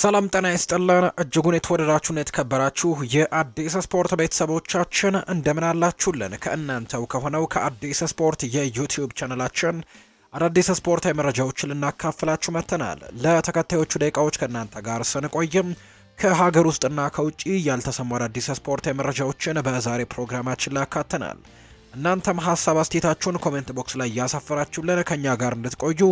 ሰላም ጤና ይስጥልን እጅጉን የተወደዳችሁና የተከበራችሁ የአዲስ ስፖርት ቤተሰቦቻችን እንደምን አላችሁልን? ከእናንተው ከሆነው ከአዲስ ስፖርት የዩቲዩብ ቻነላችን አዳዲስ ስፖርታዊ መረጃዎችን ልናካፍላችሁ መጥተናል። ለተከታዮቹ ደቂቃዎች ከእናንተ ጋር ስንቆይም ከሀገር ውስጥና ከውጭ ያልተሰሙ አዳዲስ ስፖርታዊ መረጃዎችን በዛሬ ፕሮግራማችን ላይ አካተናል። እናንተም ሀሳብ አስተያየታችሁን ኮሜንት ቦክስ ላይ እያሳፈራችሁልን ከእኛ ጋር እንድትቆዩ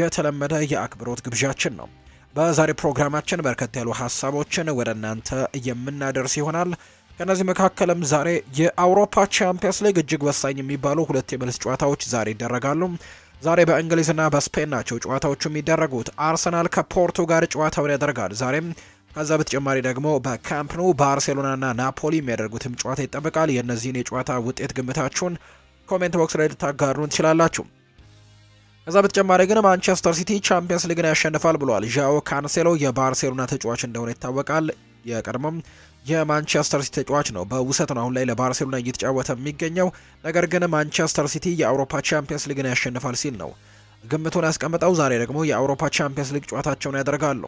የተለመደ የአክብሮት ግብዣችን ነው። በዛሬ ፕሮግራማችን በርከት ያሉ ሀሳቦችን ወደ እናንተ የምናደርስ ይሆናል። ከነዚህ መካከልም ዛሬ የአውሮፓ ቻምፒየንስ ሊግ እጅግ ወሳኝ የሚባሉ ሁለት የመልስ ጨዋታዎች ዛሬ ይደረጋሉ። ዛሬ በእንግሊዝና በስፔን ናቸው ጨዋታዎቹ የሚደረጉት። አርሰናል ከፖርቶ ጋር ጨዋታውን ያደርጋል ዛሬም። ከዛ በተጨማሪ ደግሞ በካምፕ ኑ ባርሴሎናና ናፖሊ የሚያደርጉትም ጨዋታ ይጠበቃል። የእነዚህን የጨዋታ ውጤት ግምታችሁን ኮሜንት ቦክስ ላይ ልታጋሩን ትችላላችሁ። ከዛ በተጨማሪ ግን ማንቸስተር ሲቲ ቻምፒየንስ ሊግን ያሸንፋል ብሏል። ዣኦ ካንሴሎ የባርሴሎና ተጫዋች እንደሆነ ይታወቃል። የቀድሞም የማንቸስተር ሲቲ ተጫዋች ነው። በውሰት ነው አሁን ላይ ለባርሴሎና እየተጫወተ የሚገኘው። ነገር ግን ማንቸስተር ሲቲ የአውሮፓ ቻምፒየንስ ሊግን ያሸንፋል ሲል ነው ግምቱን ያስቀምጠው። ዛሬ ደግሞ የአውሮፓ ቻምፒየንስ ሊግ ጨዋታቸውን ያደርጋሉ።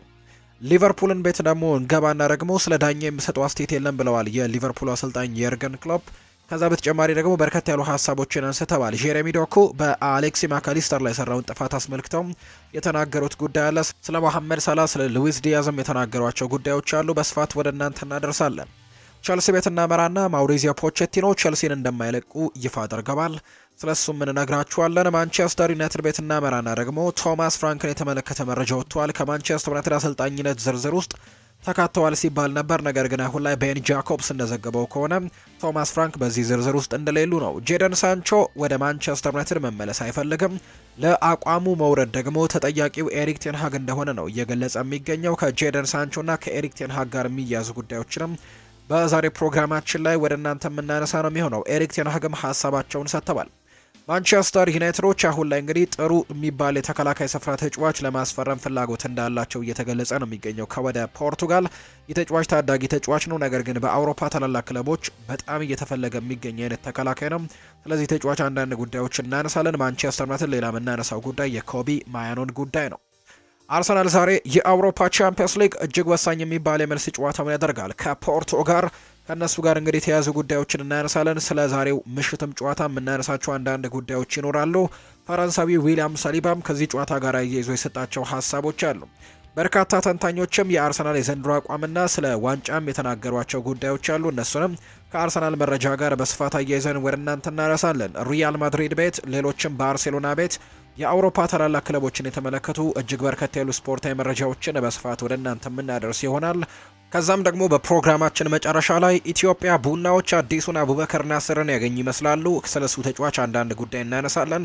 ሊቨርፑልን ቤት ደግሞ እንገባና ደግሞ ስለ ዳኛ የሚሰጠው አስተያየት የለም ብለዋል የሊቨርፑል አሰልጣኝ የርገን ክሎፕ። ከዛ በተጨማሪ ደግሞ በርከት ያሉ ሀሳቦችን አንስተዋል። ጄሬሚ ዶኩ በአሌክሲ ማካሊስተር ላይ የሰራውን ጥፋት አስመልክተው የተናገሩት ጉዳይ አለ። ስለ መሐመድ ሳላ፣ ስለ ሉዊስ ዲያዝም የተናገሯቸው ጉዳዮች አሉ። በስፋት ወደ እናንተ እናደርሳለን። ቸልሲ ቤት እናመራና ማውሪዚዮ ፖቼቲኖ ቸልሲን እንደማይለቁ ይፋ አድርገዋል። ስለ እሱም እንነግራችኋለን። ማንቸስተር ዩናይትድ ቤት እናመራና ደግሞ ቶማስ ፍራንክን የተመለከተ መረጃ ወጥቷል። ከማንቸስተር ዩናይትድ አሰልጣኝነት ዝርዝር ውስጥ ተካተዋል ሲባል ነበር። ነገር ግን አሁን ላይ ቤን ጃኮብስ እንደዘገበው ከሆነ ቶማስ ፍራንክ በዚህ ዝርዝር ውስጥ እንደሌሉ ነው። ጄደን ሳንቾ ወደ ማንቸስተር ዩናይትድ መመለስ አይፈልግም። ለአቋሙ መውረድ ደግሞ ተጠያቂው ኤሪክ ቴንሃግ እንደሆነ ነው እየገለጸ የሚገኘው። ከጄደን ሳንቾና ከኤሪክ ቴንሃግ ጋር የሚያያዙ ጉዳዮችንም በዛሬ ፕሮግራማችን ላይ ወደ እናንተ የምናነሳ ነው የሚሆነው። ኤሪክ ቴንሃግም ሀሳባቸውን ሰጥተዋል። ማንቸስተር ዩናይትዶች አሁን ላይ እንግዲህ ጥሩ የሚባል የተከላካይ ስፍራ ተጫዋች ለማስፈረም ፍላጎት እንዳላቸው እየተገለጸ ነው የሚገኘው ከወደ ፖርቱጋል የተጫዋች ታዳጊ ተጫዋች ነው። ነገር ግን በአውሮፓ ታላላቅ ክለቦች በጣም እየተፈለገ የሚገኝ አይነት ተከላካይ ነው። ስለዚህ ተጫዋች አንዳንድ ጉዳዮች እናነሳለን። ማንቸስተር ዩናይትድ ሌላ የምናነሳው ጉዳይ የኮቢ ማያኖን ጉዳይ ነው። አርሰናል ዛሬ የአውሮፓ ቻምፒየንስ ሊግ እጅግ ወሳኝ የሚባል የመልስ ጨዋታውን ያደርጋል ከፖርቶ ጋር ከእነሱ ጋር እንግዲህ የተያዙ ጉዳዮችን እናነሳለን። ስለ ዛሬው ምሽትም ጨዋታ የምናነሳቸው አንዳንድ ጉዳዮች ይኖራሉ። ፈረንሳዊ ዊሊያም ሳሊባም ከዚህ ጨዋታ ጋር እየይዞ የሰጣቸው ሀሳቦች አሉ። በርካታ ተንታኞችም የአርሰናል የዘንድሮ አቋምና ስለ ዋንጫም የተናገሯቸው ጉዳዮች አሉ። እነሱንም ከአርሰናል መረጃ ጋር በስፋት አያይዘን ወደ እናንተ እናነሳለን። ሪያል ማድሪድ ቤት፣ ሌሎችም ባርሴሎና ቤት የአውሮፓ ታላላቅ ክለቦችን የተመለከቱ እጅግ በርከት ያሉ ስፖርታዊ መረጃዎችን በስፋት ወደ እናንተ የምናደርስ ይሆናል። ከዛም ደግሞ በፕሮግራማችን መጨረሻ ላይ ኢትዮጵያ ቡናዎች አዲሱን አቡበከር ናስርን ያገኙ ይመስላሉ። ስለሱ ተጫዋች አንዳንድ ጉዳይ እናነሳለን።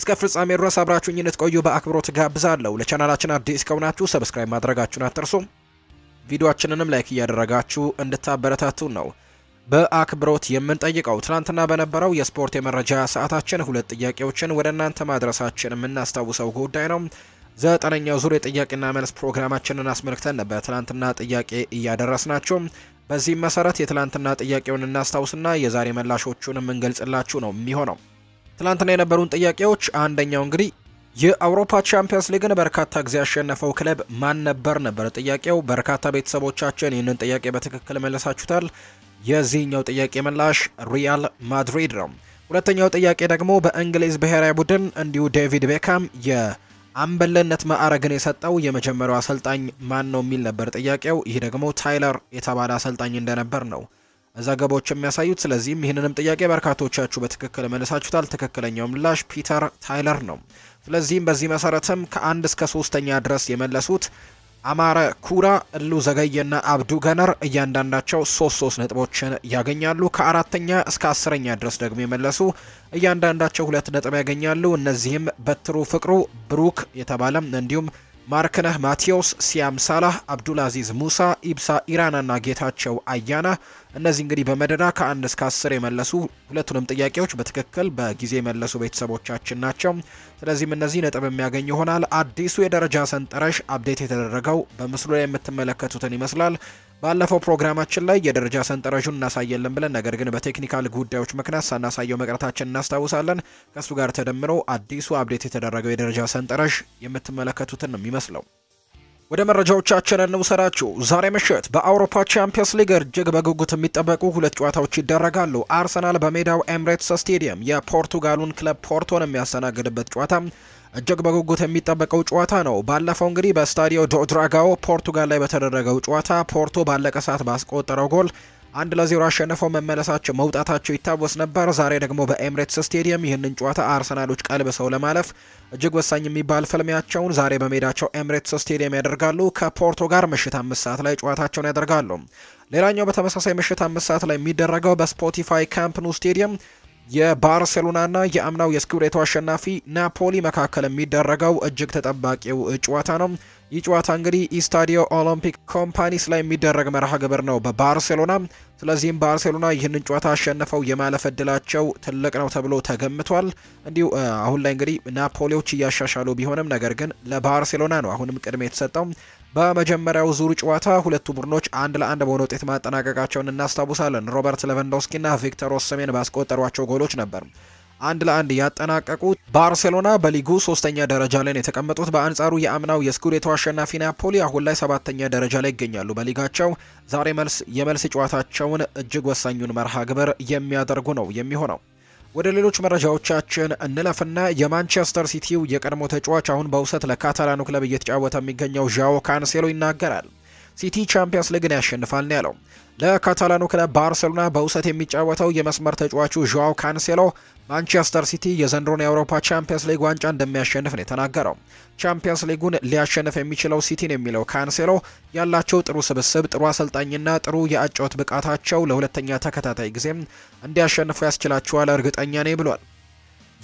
እስከ ፍጻሜ ድረስ አብራችሁኝ እንድትቆዩ በአክብሮት ጋብዛለሁ። ለቻናላችን አዲስ ከሆናችሁ ሰብስክራይብ ማድረጋችሁን አትርሱ። ቪዲዮአችንንም ላይክ እያደረጋችሁ እንድታበረታቱን ነው በአክብሮት የምንጠይቀው። ትናንትና በነበረው የስፖርት የመረጃ ሰዓታችን ሁለት ጥያቄዎችን ወደ እናንተ ማድረሳችን የምናስታውሰው ጉዳይ ነው። ዘጠነኛው ዙር የጥያቄና መልስ ፕሮግራማችንን አስመልክተን ነበር ትናንትና ጥያቄ ናቸው በዚህም መሰረት የትላንትና ጥያቄውን እናስታውስና የዛሬ ምላሾቹን የምንገልጽላችሁ ነው የሚሆነው። ትላንትና የነበሩን ጥያቄዎች አንደኛው እንግዲህ የአውሮፓ ቻምፒየንስ ሊግን በርካታ ጊዜ ያሸነፈው ክለብ ማን ነበር ነበር ጥያቄው። በርካታ ቤተሰቦቻችን ይህንን ጥያቄ በትክክል መልሳችሁታል። የዚህኛው ጥያቄ ምላሽ ሪያል ማድሪድ ነው። ሁለተኛው ጥያቄ ደግሞ በእንግሊዝ ብሔራዊ ቡድን እንዲሁ ዴቪድ ቤካም አምበልነት ማዕረግን የሰጠው የመጀመሪያው አሰልጣኝ ማን ነው የሚል ነበር ጥያቄው። ይህ ደግሞ ታይለር የተባለ አሰልጣኝ እንደነበር ነው ዘገቦች የሚያሳዩት። ስለዚህም ይህንንም ጥያቄ በርካቶቻችሁ በትክክል መልሳችሁታል። ትክክለኛው ምላሽ ፒተር ታይለር ነው። ስለዚህም በዚህ መሰረትም ከአንድ እስከ ሶስተኛ ድረስ የመለሱት አማረ ኩራ፣ እሉ ዘገየና አብዱ ገነር እያንዳንዳቸው ሶስት ሶስት ነጥቦችን ያገኛሉ። ከአራተኛ እስከ አስረኛ ድረስ ደግሞ የመለሱ እያንዳንዳቸው ሁለት ነጥብ ያገኛሉ። እነዚህም በትሩ ፍቅሩ፣ ብሩክ የተባለም እንዲሁም ማርክነህ ማቴዎስ፣ ሲያም ሳላህ፣ አብዱልአዚዝ ሙሳ፣ ኢብሳ ና ጌታቸው አያና እነዚህ እንግዲህ በመደዳ ከአንድ እስከ አስር የመለሱ ሁለቱንም ጥያቄዎች በትክክል በጊዜ የመለሱ ቤተሰቦቻችን ናቸው። ስለዚህም እነዚህ ነጥብ የሚያገኝ ይሆናል። አዲሱ የደረጃ ሰንጠረዥ አብዴት የተደረገው በምስሉ ላይ የምትመለከቱትን ይመስላል። ባለፈው ፕሮግራማችን ላይ የደረጃ ሰንጠረዡን እናሳየለን ብለን ነገር ግን በቴክኒካል ጉዳዮች ምክንያት ሳናሳየው መቅረታችን እናስታውሳለን። ከእሱ ጋር ተደምሮ አዲሱ አብዴት የተደረገው የደረጃ ሰንጠረዥ የምትመለከቱትን ነው የሚመስለው። ወደ መረጃዎቻችን እንውሰዳችሁ። ዛሬ ምሽት በአውሮፓ ቻምፒየንስ ሊግ እጅግ በጉጉት የሚጠበቁ ሁለት ጨዋታዎች ይደረጋሉ። አርሰናል በሜዳው ኤምሬትስ ስቴዲየም የፖርቱጋሉን ክለብ ፖርቶን የሚያስተናግድበት ጨዋታ እጅግ በጉጉት የሚጠበቀው ጨዋታ ነው። ባለፈው እንግዲህ በስታዲዮ ዶ ፖርቱጋል ላይ በተደረገው ጨዋታ ፖርቶ ባለቀ ሰዓት ባስቆጠረው ጎል አንድ ለዜሮ አሸንፈው መመለሳቸው መውጣታቸው ይታወስ ነበር። ዛሬ ደግሞ በኤምሬትስ ስቴዲየም ይህንን ጨዋታ አርሰናሎች ቀልብሰው ለማለፍ እጅግ ወሳኝ የሚባል ፍልሚያቸውን ዛሬ በሜዳቸው ኤምሬትስ ስቴዲየም ያደርጋሉ። ከፖርቶ ጋር ምሽት አምስት ሰዓት ላይ ጨዋታቸውን ያደርጋሉ። ሌላኛው በተመሳሳይ ምሽት አምስት ሰዓት ላይ የሚደረገው በስፖቲፋይ ካምፕ ኑ ስቴዲየም የባርሴሎናና የአምናው የስኩዴቶ አሸናፊ ናፖሊ መካከል የሚደረገው እጅግ ተጠባቂው ጨዋታ ነው። ይህ ጨዋታ እንግዲህ ኢስታዲዮ ኦሎምፒክ ኮምፓኒስ ላይ የሚደረግ መርሃ ግብር ነው በባርሴሎና። ስለዚህም ባርሴሎና ይህንን ጨዋታ አሸንፈው የማለፍ እድላቸው ትልቅ ነው ተብሎ ተገምቷል። እንዲሁ አሁን ላይ እንግዲህ ናፖሊዎች እያሻሻሉ ቢሆንም ነገር ግን ለባርሴሎና ነው አሁንም ቅድሜ የተሰጠው። በመጀመሪያው ዙር ጨዋታ ሁለቱ ቡድኖች አንድ ለአንድ በሆነ ውጤት ማጠናቀቃቸውን እናስታውሳለን። ሮበርት ሌቫንዶስኪና ቪክተር ኦሰሜን ባስቆጠሯቸው ጎሎች ነበር አንድ ለአንድ ያጠናቀቁት። ባርሴሎና በሊጉ ሶስተኛ ደረጃ ላይ ነው የተቀመጡት። በአንጻሩ የአምናው የስኩዴቶ አሸናፊ ናፖሊ አሁን ላይ ሰባተኛ ደረጃ ላይ ይገኛሉ። በሊጋቸው ዛሬ መልስ የመልስ ጨዋታቸውን እጅግ ወሳኙን መርሃ ግብር የሚያደርጉ ነው የሚሆነው። ወደ ሌሎች መረጃዎቻችን እንለፍና የማንቸስተር ሲቲው የቀድሞ ተጫዋች አሁን በውሰት ለካታላኑ ክለብ እየተጫወተ የሚገኘው ዣኦ ካንሴሎ ይናገራል። ሲቲ ቻምፒየንስ ሊግን ያሸንፋል ነው ያለው። ለካታላኑ ክለብ ባርሴሎና በውሰት የሚጫወተው የመስመር ተጫዋቹ ዣዋው ካንሴሎ ማንቸስተር ሲቲ የዘንድሮን የአውሮፓ ቻምፒየንስ ሊግ ዋንጫ እንደሚያሸንፍ ነው የተናገረው። ቻምፒየንስ ሊጉን ሊያሸንፍ የሚችለው ሲቲን የሚለው ካንሴሎ ያላቸው ጥሩ ስብስብ፣ ጥሩ አሰልጣኝና ጥሩ የአጨዋወት ብቃታቸው ለሁለተኛ ተከታታይ ጊዜም እንዲያሸንፉ ያስችላቸዋል እርግጠኛ ነኝ ብሏል።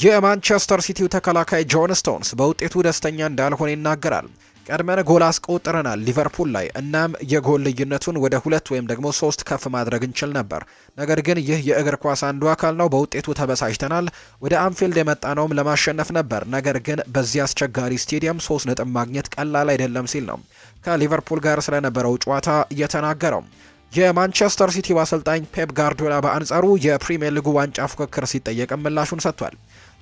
የማንቸስተር ሲቲው ተከላካይ ጆን ስቶንስ በውጤቱ ደስተኛ እንዳልሆነ ይናገራል። ቀድመን ጎል አስቆጥረናል ሊቨርፑል ላይ። እናም የጎል ልዩነቱን ወደ ሁለት ወይም ደግሞ ሶስት ከፍ ማድረግ እንችል ነበር። ነገር ግን ይህ የእግር ኳስ አንዱ አካል ነው። በውጤቱ ተበሳጭተናል። ወደ አንፊልድ የመጣነውም ለማሸነፍ ነበር። ነገር ግን በዚህ አስቸጋሪ ስቴዲየም ሶስት ነጥብ ማግኘት ቀላል አይደለም ሲል ነው ከሊቨርፑል ጋር ስለነበረው ጨዋታ እየተናገረው። የማንቸስተር ሲቲው አሰልጣኝ ፔፕ ጋርዲዮላ በአንጻሩ የፕሪምየር ሊጉ ዋንጫ ፉክክር ሲጠየቅ ምላሹን ሰጥቷል።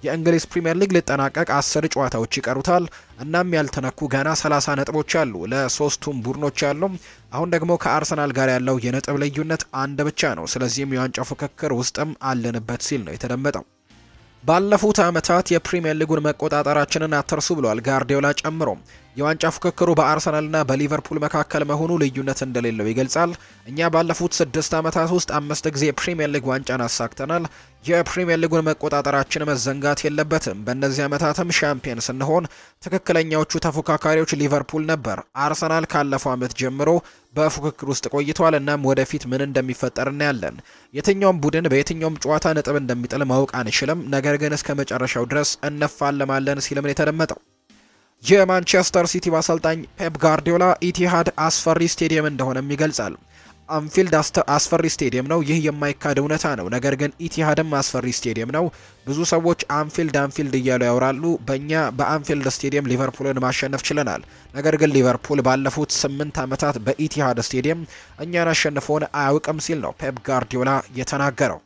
የእንግሊዝ ፕሪምየር ሊግ ሊጠናቀቅ አስር ጨዋታዎች ይቀሩታል። እናም ያልተነኩ ገና 30 ነጥቦች አሉ ለሶስቱም ቡድኖች አሉ። አሁን ደግሞ ከአርሰናል ጋር ያለው የነጥብ ልዩነት አንድ ብቻ ነው። ስለዚህም የዋንጫው ፍክክር ውስጥም አለንበት ሲል ነው የተደመጠው። ባለፉት ዓመታት የፕሪምየር ሊጉን መቆጣጠራችንን አትርሱ ብሏል ጋርዲዮላ ጨምሮ የዋንጫ ፉክክሩ በአርሰናልና በሊቨርፑል መካከል መሆኑ ልዩነት እንደሌለው ይገልጻል። እኛ ባለፉት ስድስት ዓመታት ውስጥ አምስት ጊዜ ፕሪምየር ሊግ ዋንጫን አሳክተናል። የፕሪምየር ሊጉን መቆጣጠራችን መዘንጋት የለበትም። በእነዚህ ዓመታትም ሻምፒየን ስንሆን ትክክለኛዎቹ ተፎካካሪዎች ሊቨርፑል ነበር። አርሰናል ካለፈው ዓመት ጀምሮ በፉክክር ውስጥ ቆይቷል። እናም ወደፊት ምን እንደሚፈጠር እናያለን። የትኛውም ቡድን በየትኛውም ጨዋታ ነጥብ እንደሚጥል ማወቅ አንችልም፣ ነገር ግን እስከ መጨረሻው ድረስ እንፋለማለን ሲልም ነው የተደመጠው። የማንቸስተር ሲቲ አሰልጣኝ ፔፕ ጋርዲዮላ ኢቲሃድ አስፈሪ ስቴዲየም እንደሆነም ይገልጻል አንፊልድ አስፈሪ ስቴዲየም ነው። ይህ የማይካድ እውነታ ነው። ነገር ግን ኢቲሃድም አስፈሪ ስቴዲየም ነው። ብዙ ሰዎች አንፊልድ አንፊልድ እያሉ ያወራሉ። በእኛ በአንፊልድ ስቴዲየም ሊቨርፑልን ማሸነፍ ችለናል። ነገር ግን ሊቨርፑል ባለፉት ስምንት ዓመታት በኢቲሃድ ስቴዲየም እኛን አሸንፎን አያውቅም ሲል ነው ፔፕ ጋርዲዮላ የተናገረው።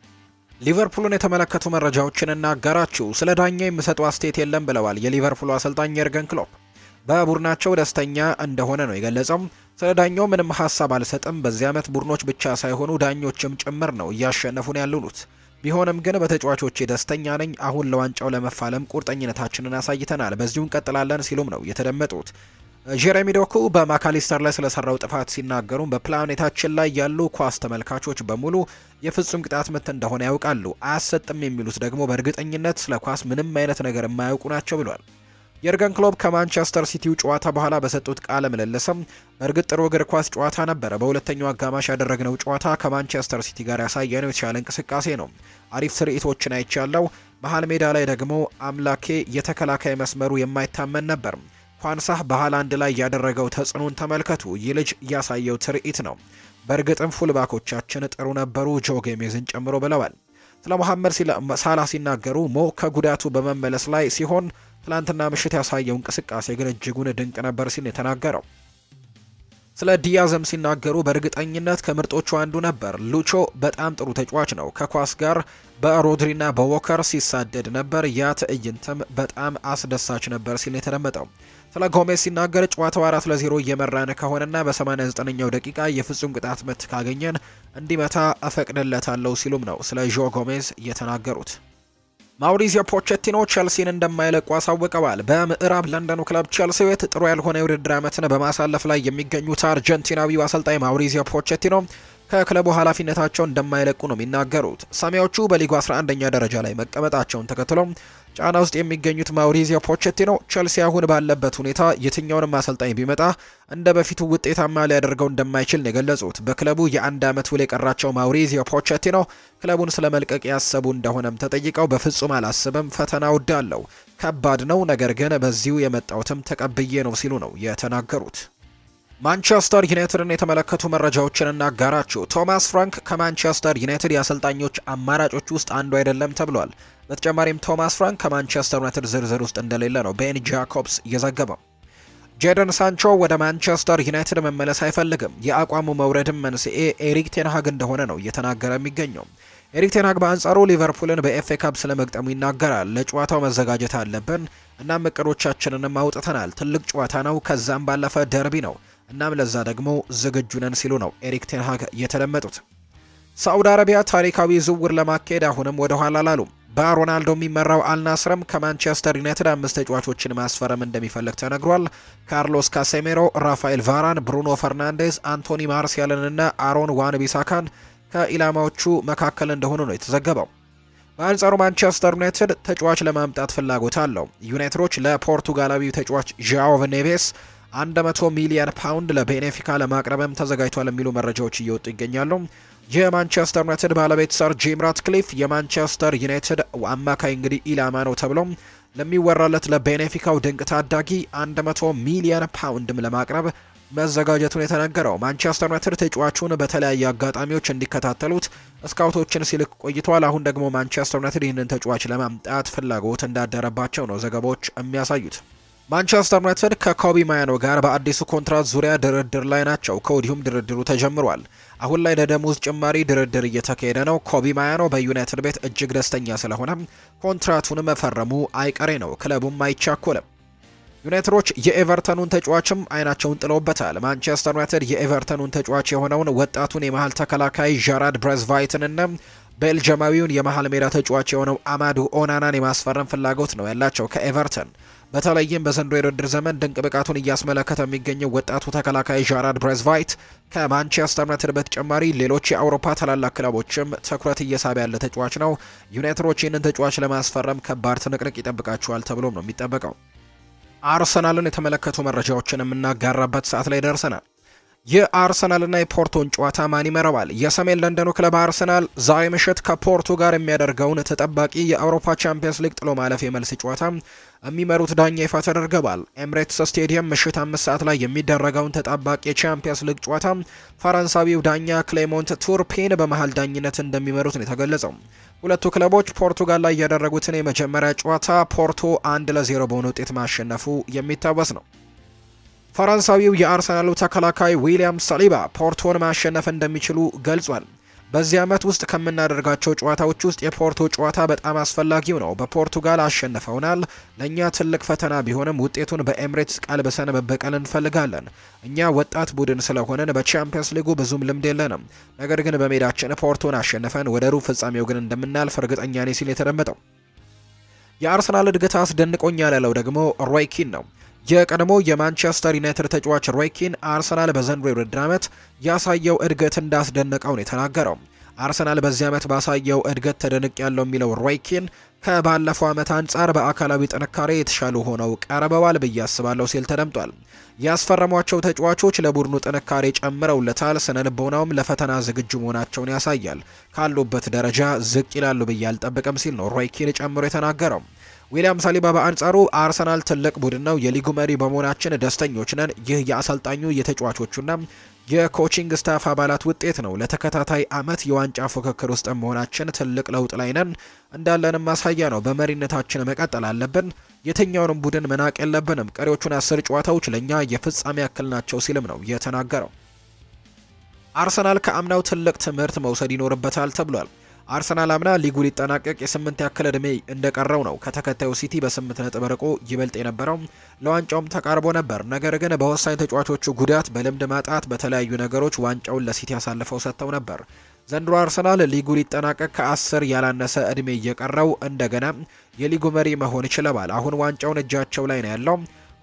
ሊቨርፑልን የተመለከቱ መረጃዎችን እናጋራችሁ። ስለ ዳኛ የምሰጠው አስተያየት የለም ብለዋል የሊቨርፑሉ አሰልጣኝ የርገን ክሎፕ። በቡድናቸው ደስተኛ እንደሆነ ነው የገለጸው። ስለ ዳኛው ምንም ሀሳብ አልሰጥም። በዚህ ዓመት ቡድኖች ብቻ ሳይሆኑ ዳኞችም ጭምር ነው እያሸነፉን ያሉት። ቢሆንም ግን በተጫዋቾቼ ደስተኛ ነኝ። አሁን ለዋንጫው ለመፋለም ቁርጠኝነታችንን አሳይተናል። በዚሁ እንቀጥላለን ሲሉም ነው የተደመጡት። ጄሬሚ ዶኩ በማካሊስተር ላይ ስለሰራው ጥፋት ሲናገሩም በፕላኔታችን ላይ ያሉ ኳስ ተመልካቾች በሙሉ የፍጹም ቅጣት ምት እንደሆነ ያውቃሉ። አያሰጥም የሚሉት ደግሞ በእርግጠኝነት ስለ ኳስ ምንም አይነት ነገር የማያውቁ ናቸው ብሏል። የርገን ክሎብ ከማንቸስተር ሲቲው ጨዋታ በኋላ በሰጡት ቃለ ምልልስም በእርግጥ ጥሩ እግር ኳስ ጨዋታ ነበረ። በሁለተኛው አጋማሽ ያደረግነው ጨዋታ ከማንቸስተር ሲቲ ጋር ያሳየነው የተሻለ እንቅስቃሴ ነው። አሪፍ ስርኢቶችን አይቻለው። መሀል ሜዳ ላይ ደግሞ አምላኬ የተከላካይ መስመሩ የማይታመን ነበር። ፋንሳህ በሃላንድ ላይ ያደረገው ተጽዕኖን ተመልከቱ። ይህ ልጅ ያሳየው ትርኢት ነው። በእርግጥም ፉልባኮቻችን ጥሩ ነበሩ፣ ጆጌሜዝን ጨምሮ ብለዋል። ስለ መሐመድ ሳላ ሲናገሩ ሞ ከጉዳቱ በመመለስ ላይ ሲሆን ትላንትና ምሽት ያሳየው እንቅስቃሴ ግን እጅጉን ድንቅ ነበር ሲል የተናገረው። ስለ ዲያዘም ሲናገሩ በእርግጠኝነት ከምርጦቹ አንዱ ነበር። ሉቾ በጣም ጥሩ ተጫዋች ነው። ከኳስ ጋር በሮድሪና በዎከር ሲሳደድ ነበር። ያ ትዕይንትም በጣም አስደሳች ነበር ሲል የተደመጠው ስለ ጎሜዝ ሲናገር ጨዋታው አራት ለዜሮ እየመራን ከሆነና በ89ኛው ደቂቃ የፍጹም ቅጣት ምት ካገኘን እንዲመታ እፈቅድለታለሁ ሲሉም ነው ስለ ዦ ጎሜዝ የተናገሩት። ማውሪዚዮ ፖቼቲኖ ቸልሲን እንደማይለቁ አሳውቀዋል። በምዕራብ ለንደኑ ክለብ ቸልሲ ቤት ጥሩ ያልሆነ የውድድር ዓመትን በማሳለፍ ላይ የሚገኙት አርጀንቲናዊው አሰልጣኝ ማውሪዚዮ ፖቼቲኖ ከክለቡ ኃላፊነታቸው እንደማይለቁ ነው የሚናገሩት። ሰማያዊዎቹ በሊጉ 11ኛ ደረጃ ላይ መቀመጣቸውን ተከትሎ ጫና ውስጥ የሚገኙት ማውሪዚዮ ፖቼቲኖ ቸልሲ አሁን ባለበት ሁኔታ የትኛውንም አሰልጣኝ ቢመጣ እንደ በፊቱ ውጤታማ ሊያደርገው እንደማይችል ነው የገለጹት። በክለቡ የአንድ ዓመት ውል የቀራቸው ማውሪዚዮ ፖቼቲኖ ክለቡን ስለ መልቀቅ ያሰቡ እንደሆነም ተጠይቀው በፍጹም አላስብም፣ ፈተና ወዳለው ከባድ ነው፣ ነገር ግን በዚሁ የመጣውትም ተቀብዬ ነው ሲሉ ነው የተናገሩት። ማንቸስተር ዩናይትድን የተመለከቱ መረጃዎችን እናጋራችሁ። ቶማስ ፍራንክ ከማንቸስተር ዩናይትድ የአሰልጣኞች አማራጮች ውስጥ አንዱ አይደለም ተብሏል። በተጨማሪም ቶማስ ፍራንክ ከማንቸስተር ዩናይትድ ዝርዝር ውስጥ እንደሌለ ነው ቤን ጃኮብስ እየዘገበው። ጄደን ሳንቾ ወደ ማንቸስተር ዩናይትድ መመለስ አይፈልግም። የአቋሙ መውረድም መንስኤ ኤሪክ ቴንሃግ እንደሆነ ነው እየተናገረ የሚገኘው። ኤሪክ ቴንሃግ በአንጻሩ ሊቨርፑልን በኤፍኤ ካፕ ስለመግጠሙ ይናገራል። ለጨዋታው መዘጋጀት አለብን፣ እናም እቅዶቻችንንም አውጥተናል። ትልቅ ጨዋታ ነው፣ ከዛም ባለፈ ደርቢ ነው እናም ለዛ ደግሞ ዝግጁ ነን ሲሉ ነው ኤሪክ ቴንሃግ የተደመጡት። ሳዑዲ አረቢያ ታሪካዊ ዝውውር ለማካሄድ አሁንም ወደ ኋላ አላሉም። በሮናልዶ የሚመራው አልናስረም ከማንቸስተር ዩናይትድ አምስት ተጫዋቾችን ማስፈረም እንደሚፈልግ ተነግሯል። ካርሎስ ካሴሜሮ፣ ራፋኤል ቫራን፣ ብሩኖ ፈርናንዴዝ፣ አንቶኒ ማርሲያልንና አሮን ዋንቢሳካን ከኢላማዎቹ መካከል እንደሆኑ ነው የተዘገበው። በአንጻሩ ማንቸስተር ዩናይትድ ተጫዋች ለማምጣት ፍላጎት አለው። ዩናይትዶች ለፖርቱጋላዊ ተጫዋች ዣኦቭ ኔቬስ 100 ሚሊዮን ፓውንድ ለቤኔፊካ ለማቅረብም ተዘጋጅቷል የሚሉ መረጃዎች እየወጡ ይገኛሉ። የማንቸስተር ዩናይትድ ባለቤት ሰር ጂም ራትክሊፍ የማንቸስተር ዩናይትድ አማካይ እንግዲህ ኢላማ ነው ተብሎ ለሚወራለት ለቤኔፊካው ድንቅ ታዳጊ 100 ሚሊየን ፓውንድም ለማቅረብ መዘጋጀቱን የተነገረው ማንቸስተር ዩናይትድ ተጫዋቹን በተለያዩ አጋጣሚዎች እንዲከታተሉት ስካውቶችን ሲልክ ቆይቷል። አሁን ደግሞ ማንቸስተር ዩናይትድ ይህንን ተጫዋች ለማምጣት ፍላጎት እንዳደረባቸው ነው ዘገባዎች የሚያሳዩት። ማንቸስተር ዩናይትድ ከኮቢ ማያኖ ጋር በአዲሱ ኮንትራት ዙሪያ ድርድር ላይ ናቸው። ከወዲሁም ድርድሩ ተጀምሯል። አሁን ላይ ለደሞዝ ጭማሪ ድርድር እየተካሄደ ነው። ኮቢ ማያኖ በዩናይትድ ቤት እጅግ ደስተኛ ስለሆነ ኮንትራቱን መፈረሙ አይቀሬ ነው። ክለቡም አይቻኮልም። ዩናይትዶች የኤቨርተኑን ተጫዋችም አይናቸውን ጥለውበታል። ማንቸስተር ዩናይትድ የኤቨርተኑን ተጫዋች የሆነውን ወጣቱን የመሀል ተከላካይ ዣራድ ብሬዝቫይትንና ቤልጅማዊውን የመሃል ሜዳ ተጫዋች የሆነው አማዱ ኦናናን የማስፈረም ፍላጎት ነው ያላቸው ከኤቨርተን በተለይም በዘንድሮ የውድድር ዘመን ድንቅ ብቃቱን እያስመለከተ የሚገኘው ወጣቱ ተከላካይ ዣራድ ብሬዝቫይት ከማንቸስተር ዩናይትድ በተጨማሪ ሌሎች የአውሮፓ ታላላቅ ክለቦችም ትኩረት እየሳበ ያለ ተጫዋች ነው። ዩናይትዶች ይህንን ተጫዋች ለማስፈረም ከባድ ትንቅንቅ ይጠብቃቸዋል ተብሎም ነው የሚጠበቀው። አርሰናልን የተመለከቱ መረጃዎችን የምናጋራበት ሰዓት ላይ ደርሰናል። የአርሰናልና የፖርቶን ጨዋታ ማን ይመረዋል? የሰሜን ለንደኑ ክለብ አርሰናል ዛሬ ምሽት ከፖርቱ ጋር የሚያደርገውን ተጠባቂ የአውሮፓ ቻምፒየንስ ሊግ ጥሎ ማለፍ የመልስ ጨዋታ የሚመሩት ዳኛ ይፋ ተደርገዋል። ኤምሬትስ ስቴዲየም ምሽት አምስት ሰዓት ላይ የሚደረገውን ተጣባቂ የቻምፒየንስ ሊግ ጨዋታ ፈረንሳዊው ዳኛ ክሌሞንት ቱርፔን በመሀል ዳኝነት እንደሚመሩት ነው የተገለጸው። ሁለቱ ክለቦች ፖርቱጋል ላይ ያደረጉትን የመጀመሪያ ጨዋታ ፖርቶ አንድ ለዜሮ በሆነ ውጤት ማሸነፉ የሚታወስ ነው። ፈረንሳዊው የአርሰናሉ ተከላካይ ዊሊያም ሳሊባ ፖርቶን ማሸነፍ እንደሚችሉ ገልጿል። በዚህ ዓመት ውስጥ ከምናደርጋቸው ጨዋታዎች ውስጥ የፖርቶ ጨዋታ በጣም አስፈላጊው ነው። በፖርቱጋል አሸንፈውናል። ለእኛ ትልቅ ፈተና ቢሆንም ውጤቱን በኤምሬትስ ቀልብሰን መበቀል እንፈልጋለን። እኛ ወጣት ቡድን ስለሆነን በቻምፒየንስ ሊጉ ብዙም ልምድ የለንም። ነገር ግን በሜዳችን ፖርቶን አሸንፈን ወደ ሩብ ፍጻሜው ግን እንደምናልፍ እርግጠኛ ነኝ ሲል የተደመጠው የአርሰናል እድገት አስደንቆኛል ያለው ደግሞ ሮይኪን ነው። የቀድሞ የማንቸስተር ዩናይትድ ተጫዋች ሮይኪን አርሰናል በዘንድሮ የውድድር ዓመት ያሳየው እድገት እንዳስደነቀው ነው የተናገረው። አርሰናል በዚህ ዓመት ባሳየው እድገት ተደንቅ ያለው የሚለው ሮይኪን ከባለፈው ዓመት አንጻር በአካላዊ ጥንካሬ የተሻሉ ሆነው ቀርበዋል ብዬ አስባለሁ ሲል ተደምጧል። ያስፈረሟቸው ተጫዋቾች ለቡድኑ ጥንካሬ ጨምረውለታል፣ ስነ ልቦናውም ለፈተና ዝግጁ መሆናቸውን ያሳያል። ካሉበት ደረጃ ዝቅ ይላሉ ብዬ አልጠብቅም ሲል ነው ሮይኪን ጨምሮ የተናገረው። ዊሊያም ሳሊባ በአንጻሩ አርሰናል ትልቅ ቡድን ነው፣ የሊጉ መሪ በመሆናችን ደስተኞች ነን። ይህ የአሰልጣኙ የተጫዋቾቹና የኮቺንግ ስታፍ አባላት ውጤት ነው። ለተከታታይ አመት የዋንጫ ፉክክር ውስጥ መሆናችን ትልቅ ለውጥ ላይ ነን እንዳለንም ማሳያ ነው። በመሪነታችን መቀጠል አለብን። የትኛውንም ቡድን መናቅ የለብንም። ቀሪዎቹን አስር ጨዋታዎች ለእኛ የፍጻሜ ያክል ናቸው ሲልም ነው የተናገረው። አርሰናል ከአምናው ትልቅ ትምህርት መውሰድ ይኖርበታል ተብሏል። አርሰናል አምና ሊጉ ሊጠናቀቅ የስምንት ያክል ዕድሜ እንደቀረው ነው ከተከታዩ ሲቲ በስምንት ነጥብ ርቆ ይበልጥ የነበረው ለዋንጫውም ተቃርቦ ነበር። ነገር ግን በወሳኝ ተጫዋቾቹ ጉዳት፣ በልምድ ማጣት፣ በተለያዩ ነገሮች ዋንጫውን ለሲቲ አሳልፈው ሰጥተው ነበር። ዘንድሮ አርሰናል ሊጉ ሊጠናቀቅ ከአስር ያላነሰ እድሜ እየቀረው እንደገና የሊጉ መሪ መሆን ይችለዋል አሁን ዋንጫውን እጃቸው ላይ ነው ያለው።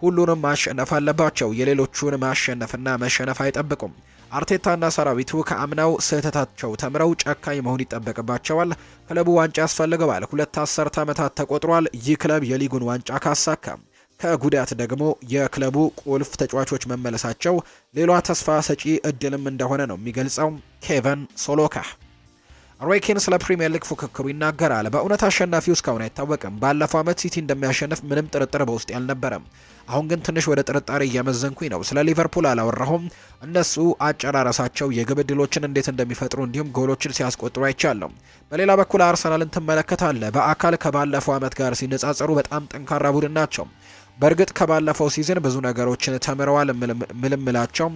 ሁሉንም ማሸነፍ አለባቸው። የሌሎቹን ማሸነፍና መሸነፍ አይጠብቁም። አርቴታና ሰራዊቱ ከአምናው ስህተታቸው ተምረው ጨካኝ መሆን ይጠበቅባቸዋል። ክለቡ ዋንጫ ያስፈልገዋል። ሁለት አስርተ ዓመታት ተቆጥሯል። ይህ ክለብ የሊጉን ዋንጫ ካሳካ ከጉዳት ደግሞ የክለቡ ቁልፍ ተጫዋቾች መመለሳቸው ሌሏ ተስፋ ሰጪ እድልም እንደሆነ ነው የሚገልጸው ኬቨን ሶሎካ። ሮይኬን ስለ ፕሪምየር ሊግ ፉክክሩ ይናገራል። በእውነት አሸናፊው እስካሁን አይታወቅም። ባለፈው ዓመት ሲቲ እንደሚያሸንፍ ምንም ጥርጥር በውስጥ አልነበረም። አሁን ግን ትንሽ ወደ ጥርጣሬ እያመዘንኩኝ ነው። ስለ ሊቨርፑል አላወራሁም። እነሱ አጨራረሳቸው የግብ ዕድሎችን እንዴት እንደሚፈጥሩ እንዲሁም ጎሎችን ሲያስቆጥሩ አይቻለሁ። በሌላ በኩል አርሰናልን ትመለከታለ። በአካል ከባለፈው ዓመት ጋር ሲነጻጸሩ በጣም ጠንካራ ቡድን ናቸው። በእርግጥ ከባለፈው ሲዝን ብዙ ነገሮችን ተምረዋል። ምልምላቸው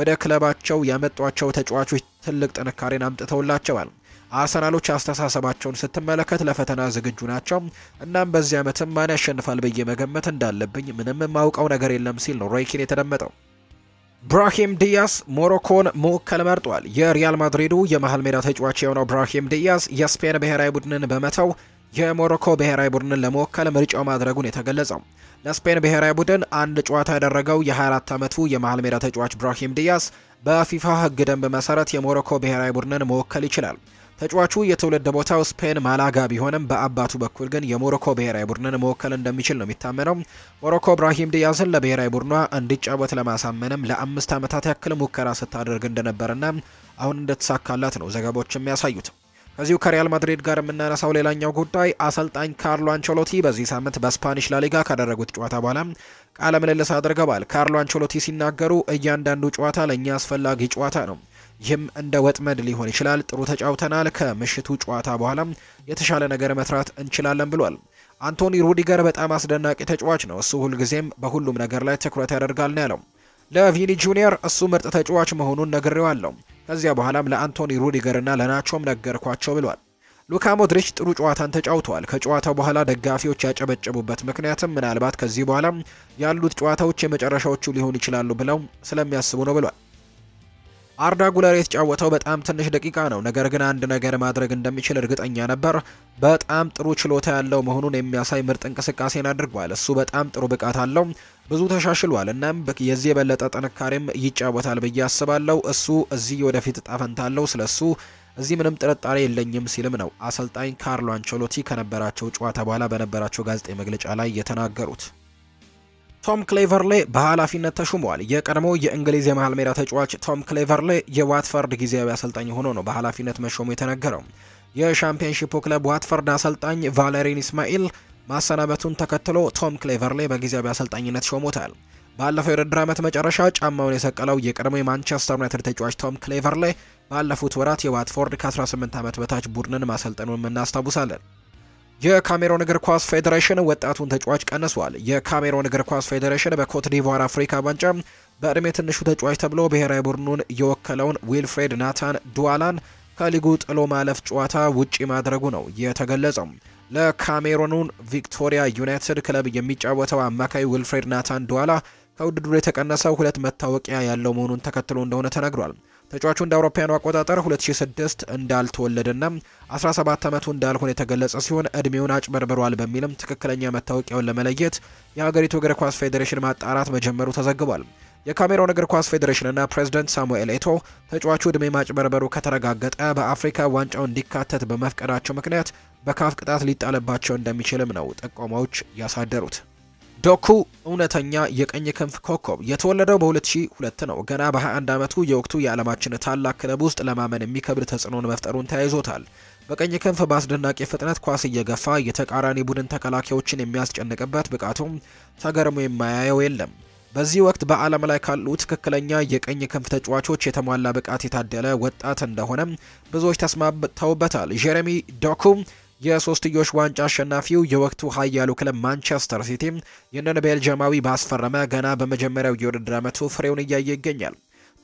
ወደ ክለባቸው ያመጧቸው ተጫዋቾች ትልቅ ጥንካሬን አምጥተውላቸዋል። አርሰናሎች አስተሳሰባቸውን ስትመለከት ለፈተና ዝግጁ ናቸው። እናም በዚህ ዓመትም ማን ያሸንፋል ብዬ መገመት እንዳለብኝ ምንም የማውቀው ነገር የለም ሲል ነው ሮይኪን የተደመጠው። ብራሂም ዲያስ ሞሮኮን መወከል መርጧል። የሪያል ማድሪዱ የመሀል ሜዳ ተጫዋች የሆነው ብራሂም ዲያስ የስፔን ብሔራዊ ቡድንን በመተው የሞሮኮ ብሔራዊ ቡድንን ለመወከል ምርጫው ማድረጉን የተገለጸው ለስፔን ብሔራዊ ቡድን አንድ ጨዋታ ያደረገው የ24 ዓመቱ የመሃል ሜዳ ተጫዋች ብራሂም ዲያስ በፊፋ ሕግ ደንብ መሰረት የሞሮኮ ብሔራዊ ቡድንን መወከል ይችላል። ተጫዋቹ የትውልድ ቦታው ስፔን ማላጋ ቢሆንም በአባቱ በኩል ግን የሞሮኮ ብሔራዊ ቡድንን መወከል እንደሚችል ነው የሚታመነው። ሞሮኮ ብራሂም ዲያዝን ለብሔራዊ ቡድኗ እንዲጫወት ለማሳመንም ለአምስት ዓመታት ያክል ሙከራ ስታደርግ እንደነበርና አሁን እንደተሳካላት ነው ዘገባዎች የሚያሳዩት። ከዚሁ ከሪያል ማድሪድ ጋር የምናነሳው ሌላኛው ጉዳይ አሰልጣኝ ካርሎ አንቸሎቲ በዚህ ሳምንት በስፓኒሽ ላሊጋ ካደረጉት ጨዋታ በኋላ ቃለ ምልልስ አድርገዋል። ካርሎ አንቸሎቲ ሲናገሩ እያንዳንዱ ጨዋታ ለእኛ አስፈላጊ ጨዋታ ነው ይህም እንደ ወጥመድ ሊሆን ይችላል። ጥሩ ተጫውተናል። ከምሽቱ ጨዋታ በኋላም የተሻለ ነገር መስራት እንችላለን ብሏል። አንቶኒ ሩዲገር በጣም አስደናቂ ተጫዋች ነው። እሱ ሁልጊዜም በሁሉም ነገር ላይ ትኩረት ያደርጋል ነው ያለው። ለቪኒ ጁኒየር እሱ ምርጥ ተጫዋች መሆኑን ነግሬዋለሁ። ከዚያ በኋላም ለአንቶኒ ሩዲገርና ለናቾም ነገርኳቸው ብሏል። ሉካ ሞድሪች ጥሩ ጨዋታን ተጫውተዋል። ከጨዋታው በኋላ ደጋፊዎች ያጨበጨቡበት ምክንያትም ምናልባት ከዚህ በኋላ ያሉት ጨዋታዎች የመጨረሻዎቹ ሊሆኑ ይችላሉ ብለው ስለሚያስቡ ነው ብሏል። አርዳ ጉለር የተጫወተው በጣም ትንሽ ደቂቃ ነው፣ ነገር ግን አንድ ነገር ማድረግ እንደሚችል እርግጠኛ ነበር። በጣም ጥሩ ችሎታ ያለው መሆኑን የሚያሳይ ምርጥ እንቅስቃሴን አድርጓል። እሱ በጣም ጥሩ ብቃት አለው፣ ብዙ ተሻሽሏል። እናም የዚህ የበለጠ ጥንካሬም ይጫወታል ብዬ አስባለሁ። እሱ እዚህ ወደፊት እጣ ፈንታ አለው። ስለ እሱ እዚህ ምንም ጥርጣሬ የለኝም ሲልም ነው አሰልጣኝ ካርሎ አንቸሎቲ ከነበራቸው ጨዋታ በኋላ በነበራቸው ጋዜጣዊ መግለጫ ላይ የተናገሩት። ቶም ክሌቨርሌ በኃላፊነት ተሹመዋል። የቀድሞው የእንግሊዝ የመሃል ሜዳ ተጫዋች ቶም ክሌቨርሌ የዋትፈርድ ጊዜያዊ አሰልጣኝ ሆኖ ነው በኃላፊነት መሾሙ የተነገረው። የሻምፒየንሺፑ ክለብ ዋትፈርድ አሰልጣኝ ቫለሪን ኢስማኤል ማሰናበቱን ተከትሎ ቶም ክሌቨርሌ በጊዜያዊ አሰልጣኝነት ሾሞታል። ባለፈው የውድድር ዓመት መጨረሻ ጫማውን የሰቀለው የቀድሞ የማንቸስተር ዩናይትድ ተጫዋች ቶም ክሌቨርሌ ባለፉት ወራት የዋትፎርድ ከ18 ዓመት በታች ቡድንን ማሰልጠኑን እናስታውሳለን። የካሜሮን እግር ኳስ ፌዴሬሽን ወጣቱን ተጫዋች ቀንሷል። የካሜሮን እግር ኳስ ፌዴሬሽን በኮት ዲቫር አፍሪካ ዋንጫ በእድሜ ትንሹ ተጫዋች ተብሎ ብሔራዊ ቡድኑን የወከለውን ዊልፍሬድ ናታን ዱዋላን ከሊጉ ጥሎ ማለፍ ጨዋታ ውጪ ማድረጉ ነው የተገለጸው። ለካሜሮኑን ቪክቶሪያ ዩናይትድ ክለብ የሚጫወተው አማካይ ዊልፍሬድ ናታን ዱዋላ ከውድድሩ የተቀነሰው ሁለት መታወቂያ ያለው መሆኑን ተከትሎ እንደሆነ ተነግሯል። ተጫዋቹ እንደ አውሮፓውያኑ አቆጣጠር 2006 እንዳልተወለደና 17 ዓመቱ እንዳልሆነ የተገለጸ ሲሆን እድሜውን አጭበርብሯል በሚልም ትክክለኛ መታወቂያውን ለመለየት የሀገሪቱ እግር ኳስ ፌዴሬሽን ማጣራት መጀመሩ ተዘግቧል። የካሜሮን እግር ኳስ ፌዴሬሽንና ፕሬዝደንት ሳሙኤል ኤቶ ተጫዋቹ ዕድሜ ማጭበርበሩ ከተረጋገጠ በአፍሪካ ዋንጫው እንዲካተት በመፍቀዳቸው ምክንያት በካፍ ቅጣት ሊጣለባቸው እንደሚችልም ነው ጥቆማዎች ያሳደሩት። ዶኩ እውነተኛ የቀኝ ክንፍ ኮከብ የተወለደው በ2002 ነው። ገና በ21 ዓመቱ የወቅቱ የዓለማችን ታላቅ ክለብ ውስጥ ለማመን የሚከብድ ተጽዕኖን መፍጠሩን ተያይዞታል። በቀኝ ክንፍ በአስደናቂ ፍጥነት ኳስ እየገፋ የተቃራኒ ቡድን ተከላካዮችን የሚያስጨንቅበት ብቃቱም ተገርሞ የማያየው የለም። በዚህ ወቅት በዓለም ላይ ካሉ ትክክለኛ የቀኝ ክንፍ ተጫዋቾች የተሟላ ብቃት የታደለ ወጣት እንደሆነም ብዙዎች ተስማምተውበታል። ጀረሚ ዶኩ የሶስትዮሽ ዋንጫ አሸናፊው የወቅቱ ኃያሉ ክለብ ማንቸስተር ሲቲ ይህንን ቤልጅማዊ ባስፈረመ ገና በመጀመሪያው የውድድር ዓመቱ ፍሬውን እያየ ይገኛል።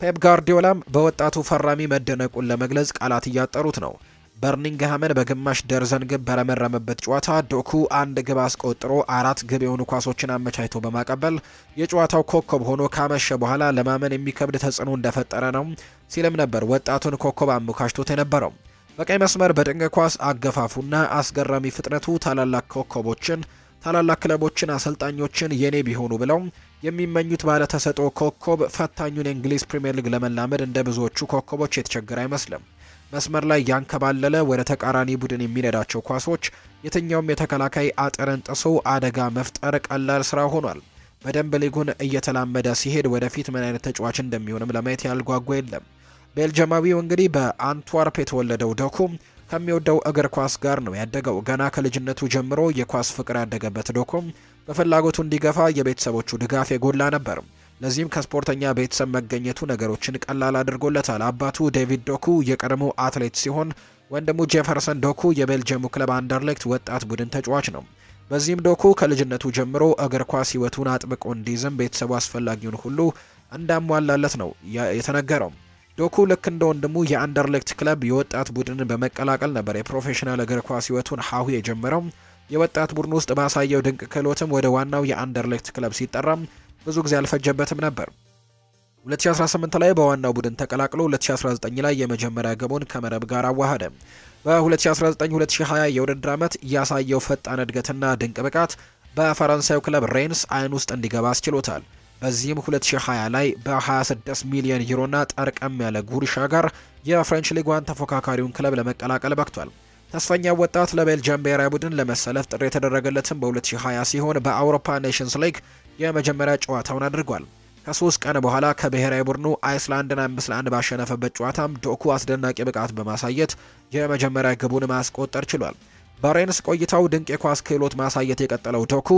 ፔፕ ጋርዲዮላም በወጣቱ ፈራሚ መደነቁን ለመግለጽ ቃላት እያጠሩት ነው። በርኒንግሃምን በግማሽ ደርዘን ግብ በረመረመበት ጨዋታ ዶኩ አንድ ግብ አስቆጥሮ አራት ግብ የሆኑ ኳሶችን አመቻችቶ በማቀበል የጨዋታው ኮከብ ሆኖ ካመሸ በኋላ ለማመን የሚከብድ ተጽዕኖ እንደፈጠረ ነው ሲልም ነበር ወጣቱን ኮከብ አሞካሽቶት የነበረው። በቀይ መስመር በድንቅ ኳስ አገፋፉና አስገራሚ ፍጥነቱ ታላላቅ ኮከቦችን ታላላቅ ክለቦችን፣ አሰልጣኞችን የኔ ቢሆኑ ብለው የሚመኙት ባለ ተሰጥኦ ኮከብ ፈታኙን የእንግሊዝ ፕሪምየር ሊግ ለመላመድ እንደ ብዙዎቹ ኮከቦች የተቸገረ አይመስልም። መስመር ላይ ያንከባለለ ወደ ተቃራኒ ቡድን የሚነዳቸው ኳሶች የትኛውም የተከላካይ አጥርን ጥሶ አደጋ መፍጠር ቀላል ስራ ሆኗል። በደንብ ሊጉን እየተላመደ ሲሄድ ወደፊት ምን አይነት ተጫዋች እንደሚሆንም ለማየት ያልጓጓ የለም። ቤልጅማዊው እንግዲህ በአንትዋርፕ የተወለደው ዶኩ ከሚወደው እግር ኳስ ጋር ነው ያደገው። ገና ከልጅነቱ ጀምሮ የኳስ ፍቅር ያደገበት ዶኩም በፍላጎቱ እንዲገፋ የቤተሰቦቹ ድጋፍ የጎላ ነበር። ለዚህም ከስፖርተኛ ቤተሰብ መገኘቱ ነገሮችን ቀላል አድርጎለታል። አባቱ ዴቪድ ዶኩ የቀድሞ አትሌት ሲሆን ወንድሙ ጄፈርሰን ዶኩ የቤልጅየሙ ክለብ አንደርሌክት ወጣት ቡድን ተጫዋች ነው። በዚህም ዶኩ ከልጅነቱ ጀምሮ እግር ኳስ ሕይወቱን አጥብቆ እንዲይዝም ቤተሰቡ አስፈላጊውን ሁሉ እንዳሟላለት ነው የተነገረው። ዶኩ ልክ እንደ ወንድሙ የአንደርሌክት ክለብ የወጣት ቡድንን በመቀላቀል ነበር የፕሮፌሽናል እግር ኳስ ህይወቱን ሀሁ የጀመረው። የወጣት ቡድን ውስጥ ባሳየው ድንቅ ክህሎትም ወደ ዋናው የአንደርሌክት ክለብ ሲጠራም ብዙ ጊዜ አልፈጀበትም ነበር። 2018 ላይ በዋናው ቡድን ተቀላቅሎ 2019 ላይ የመጀመሪያ ግቡን ከመረብ ጋር አዋሃደ። በ2019-2020 የውድድር ዓመት ያሳየው ፈጣን እድገትና ድንቅ ብቃት በፈረንሳዩ ክለብ ሬንስ አይን ውስጥ እንዲገባ አስችሎታል። በዚህም 2020 ላይ በ26 ሚሊዮን ዩሮና ጠርቀም ያለ ጉርሻ ጋር የፍሬንች ሊጓን ተፎካካሪውን ክለብ ለመቀላቀል በቅቷል። ተስፈኛው ወጣት ለቤልጅየም ብሔራዊ ቡድን ለመሰለፍ ጥሪ የተደረገለትም በ2020 ሲሆን በአውሮፓ ኔሽንስ ሊግ የመጀመሪያ ጨዋታውን አድርጓል። ከሶስት ቀን በኋላ ከብሔራዊ ቡድኑ አይስላንድን አምስት ለአንድ ባሸነፈበት ጨዋታም ዶኩ አስደናቂ ብቃት በማሳየት የመጀመሪያ ግቡን ማስቆጠር ችሏል። በሬንስ ቆይታው ድንቅ የኳስ ክህሎት ማሳየት የቀጠለው ዶኩ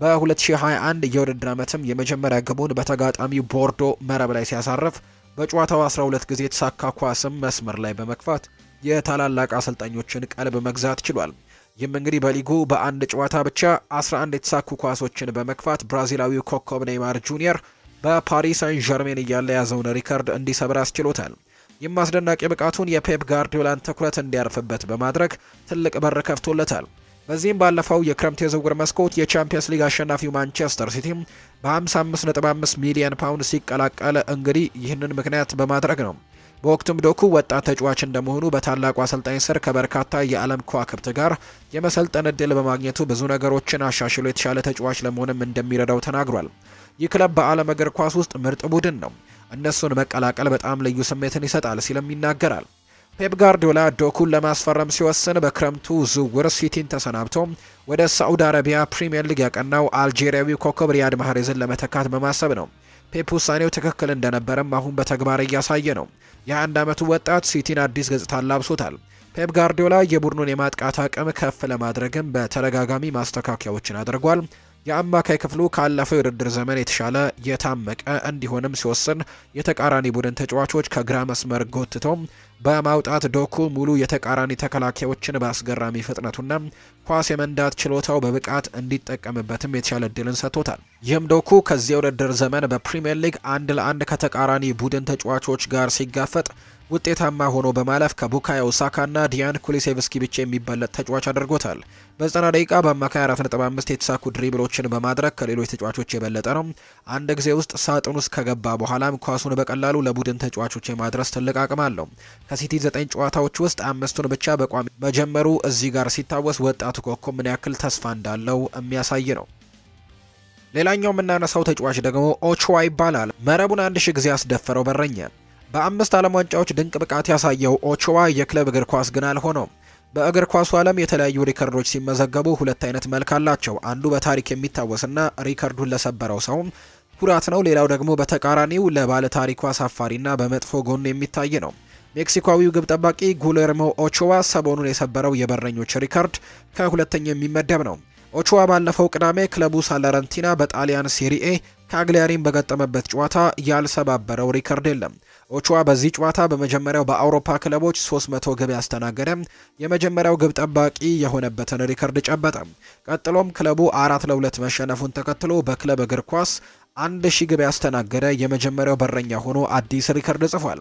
በ2021 የውድድር ዓመትም የመጀመሪያ ግቡን በተጋጣሚው ቦርዶ መረብ ላይ ሲያሳርፍ በጨዋታው 12 ጊዜ የተሳካ ኳስም መስመር ላይ በመግፋት የታላላቅ አሰልጣኞችን ቀልብ መግዛት ችሏል። ይህም እንግዲህ በሊጉ በአንድ ጨዋታ ብቻ 11 የተሳኩ ኳሶችን በመግፋት ብራዚላዊው ኮከብ ኔይማር ጁኒየር በፓሪስ ሳን ዠርሜን እያለ ያዘውን ሪከርድ እንዲሰብር አስችሎታል። አስደናቂ ብቃቱን የፔፕ ጋርዲዮላን ትኩረት እንዲያርፍበት በማድረግ ትልቅ በር ከፍቶለታል። በዚህም ባለፈው የክረምት የዝውውር መስኮት የቻምፒየንስ ሊግ አሸናፊው ማንቸስተር ሲቲ በ55.5 ሚሊዮን ፓውንድ ሲቀላቀል እንግዲህ ይህንን ምክንያት በማድረግ ነው። በወቅቱም ዶኩ ወጣት ተጫዋች እንደመሆኑ በታላቁ አሰልጣኝ ስር ከበርካታ የዓለም ከዋክብት ጋር የመሰልጠን እድል በማግኘቱ ብዙ ነገሮችን አሻሽሎ የተሻለ ተጫዋች ለመሆንም እንደሚረዳው ተናግሯል። ይህ ክለብ በዓለም እግር ኳስ ውስጥ ምርጥ ቡድን ነው። እነሱን መቀላቀል በጣም ልዩ ስሜትን ይሰጣል ሲልም ይናገራል። ፔፕ ጋርዲዮላ ዶኩን ለማስፈረም ሲወስን በክረምቱ ዝውውር ሲቲን ተሰናብቶ ወደ ሳዑዲ አረቢያ ፕሪምየር ሊግ ያቀናው አልጄሪያዊ ኮከብ ሪያድ ማህሬዝን ለመተካት በማሰብ ነው። ፔፕ ውሳኔው ትክክል እንደነበረም አሁን በተግባር እያሳየ ነው የአንድ ዓመቱ ወጣት ሲቲን አዲስ ገጽታ ላብሶታል። ፔፕ ጋርዲዮላ የቡድኑን የማጥቃት አቅም ከፍ ለማድረግም በተደጋጋሚ ማስተካከያዎችን አድርጓል። የአማካይ ክፍሉ ካለፈው የውድድር ዘመን የተሻለ የታመቀ እንዲሆንም ሲወስን የተቃራኒ ቡድን ተጫዋቾች ከግራ መስመር ጎትተው በማውጣት ዶኩ ሙሉ የተቃራኒ ተከላካዮችን በአስገራሚ ፍጥነቱና ኳስ የመንዳት ችሎታው በብቃት እንዲጠቀምበትም የተሻለ እድልን ሰጥቶታል። ይህም ዶኩ ከዚህ የውድድር ዘመን በፕሪምየር ሊግ አንድ ለአንድ ከተቃራኒ ቡድን ተጫዋቾች ጋር ሲጋፈጥ ውጤታማ ሆኖ በማለፍ ከቡካዮ ሳካና ዲያን ኩሊሴቭስኪ ብቻ የሚበለጥ ተጫዋች አድርጎታል። በ90 ደቂቃ በአማካይ 4.5 የተሳኩ ድሪብሎችን በማድረግ ከሌሎች ተጫዋቾች የበለጠ ነው። አንድ ጊዜ ውስጥ ሳጥን ውስጥ ከገባ በኋላም ኳሱን በቀላሉ ለቡድን ተጫዋቾች የማድረስ ትልቅ አቅም አለው። ከሲቲ 9 ጨዋታዎች ውስጥ አምስቱን ብቻ በቋሚ መጀመሩ እዚህ ጋር ሲታወስ ወጣቱ ኮከብ ምን ያክል ተስፋ እንዳለው የሚያሳይ ነው። ሌላኛው የምናነሳው ተጫዋች ደግሞ ኦቹዋ ይባላል። መረቡን አንድ ሺ ጊዜ ያስደፈረው በረኛ በአምስት ዓለም ዋንጫዎች ድንቅ ብቃት ያሳየው ኦቾዋ የክለብ እግር ኳስ ግን አልሆነውም። በእግር ኳሱ ዓለም የተለያዩ ሪከርዶች ሲመዘገቡ ሁለት አይነት መልክ አላቸው። አንዱ በታሪክ የሚታወስና ሪከርዱን ለሰበረው ሰውም ኩራት ነው። ሌላው ደግሞ በተቃራኒው ለባለ ታሪኩ አሳፋሪና በመጥፎ ጎን የሚታይ ነው። ሜክሲኮዊው ግብ ጠባቂ ጉሌርሞ ኦቾዋ ሰሞኑን የሰበረው የበረኞች ሪከርድ ከሁለተኛ የሚመደብ ነው። ኦቾዋ ባለፈው ቅዳሜ ክለቡ ሳለረንቲና በጣሊያን ሴሪኤ ከአግሊያሪን በገጠመበት ጨዋታ ያልሰባበረው ሪከርድ የለም። ኦቹዋ በዚህ ጨዋታ በመጀመሪያው በአውሮፓ ክለቦች 300 ግብ ያስተናገደ የመጀመሪያው ግብ ጠባቂ የሆነበትን ሪከርድ ጨበጠ። ቀጥሎም ክለቡ አራት ለሁለት መሸነፉን ተከትሎ በክለብ እግር ኳስ አንድ ሺህ ግብ ያስተናገደ የመጀመሪያው በረኛ ሆኖ አዲስ ሪከርድ ጽፏል።